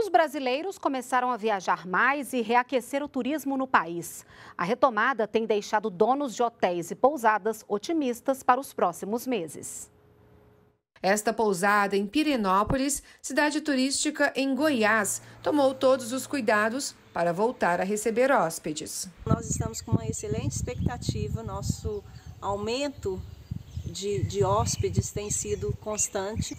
Os brasileiros começaram a viajar mais e reaquecer o turismo no país. A retomada tem deixado donos de hotéis e pousadas otimistas para os próximos meses. Esta pousada em Pirenópolis, cidade turística em Goiás, tomou todos os cuidados para voltar a receber hóspedes. Nós estamos com uma excelente expectativa, nosso aumento de, de hóspedes tem sido constante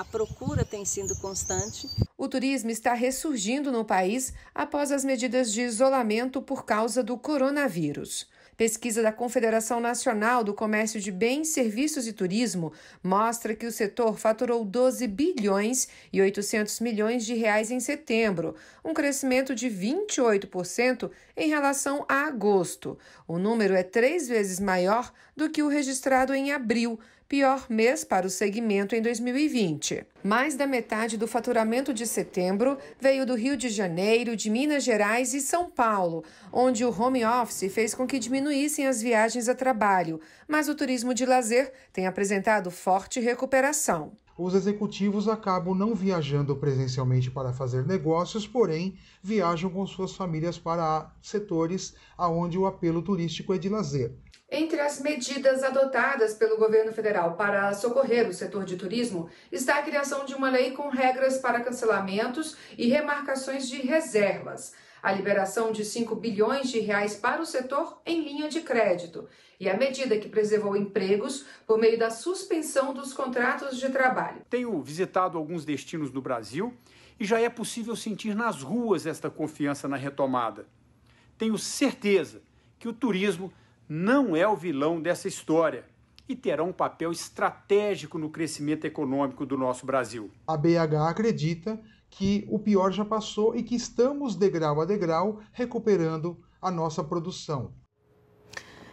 a procura tem sido constante. O turismo está ressurgindo no país após as medidas de isolamento por causa do coronavírus. Pesquisa da Confederação Nacional do Comércio de Bens, Serviços e Turismo mostra que o setor faturou 12 bilhões e 800 milhões de reais em setembro, um crescimento de 28% em relação a agosto. O número é três vezes maior do que o registrado em abril, pior mês para o segmento em 2020. Mais da metade do faturamento de setembro veio do Rio de Janeiro, de Minas Gerais e São Paulo, onde o home office fez com que diminuíssem as viagens a trabalho, mas o turismo de lazer tem apresentado forte recuperação. Os executivos acabam não viajando presencialmente para fazer negócios, porém viajam com suas famílias para setores aonde o apelo turístico é de lazer. Entre as medidas adotadas pelo governo federal para socorrer o setor de turismo está a criação de uma lei com regras para cancelamentos e remarcações de reservas, a liberação de 5 bilhões de reais para o setor em linha de crédito e a medida que preservou empregos por meio da suspensão dos contratos de trabalho. Tenho visitado alguns destinos do Brasil e já é possível sentir nas ruas esta confiança na retomada. Tenho certeza que o turismo não é o vilão dessa história e terá um papel estratégico no crescimento econômico do nosso Brasil. A BH acredita que o pior já passou e que estamos degrau a degrau recuperando a nossa produção.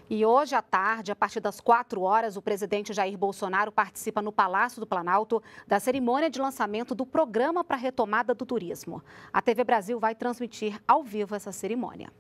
E hoje à tarde, a partir das 4 horas, o presidente Jair Bolsonaro participa no Palácio do Planalto da cerimônia de lançamento do Programa para a Retomada do Turismo. A TV Brasil vai transmitir ao vivo essa cerimônia.